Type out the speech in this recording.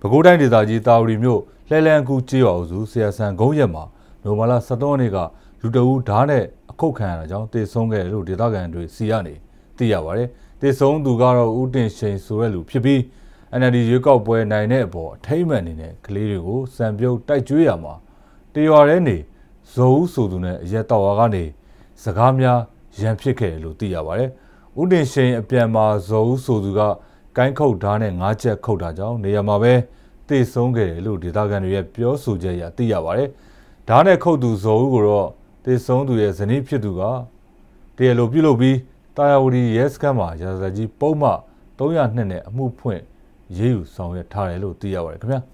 ပဲခူးတိုင်းဒေသကြီးတာဝတီမြို့လှဲလန်းကူကြေးရွာအုပ်စုဆရာဆန်ဂုံးရက်မှာနိုမလာ7ရက်နေ့ကလူတအူးဓားနဲ့အခုတ်ခံရတာကြောင့်တေဆုံးခဲ့တယ်လို့ဒေသခံတွေစီကနေသိရပါတယ်။တေဆုံးသူကတော့ဦးတင်ရှိန်ဆိုတဲ့လူဖြစ်ပြီး NLD ရွေးကောက်ပွဲနိုင်တဲ့အပေါ်အထိမ့်မှန်နေတဲ့ကလေးတွေကိုစံပြုတ်တိုက်ကျွေးရမှာတေရွာထဲနေဇော်ဦးဆိုသူနဲ့အရက်တော်ဝါကနေစကားများရန်ဖြစ်ခဲ့တယ်လို့သိရပါတယ်။ဦးတင်ရှိန်အပြန်မှာဇော်ဦးဆိုသူကကိုင်းခုတ်ဓာတ်နဲ့ငါးချက်ခုတ်တာကြောင့်နေရာမှာပဲတေဆုံးခဲ့တယ်လို့ဒေသခံတွေရဲ့ပြောဆိုချက်အရသိရပါတယ်။ဓာတ်နဲ့ခုတ်သူဇော်ဦးကိုတော့တေဆုံးသူရဲ့ဇနီးဖြစ်သူကတရားလိုပြုလုပ်ပြီးတာယာဝတီရဲစခန်းမှာရာဇာကြီးပုံမှ302နဲ့အမှုဖွင့်ရေးယူဆောင်ရွက်ထားတယ်လို့သိရပါတယ်ခင်ဗျာ။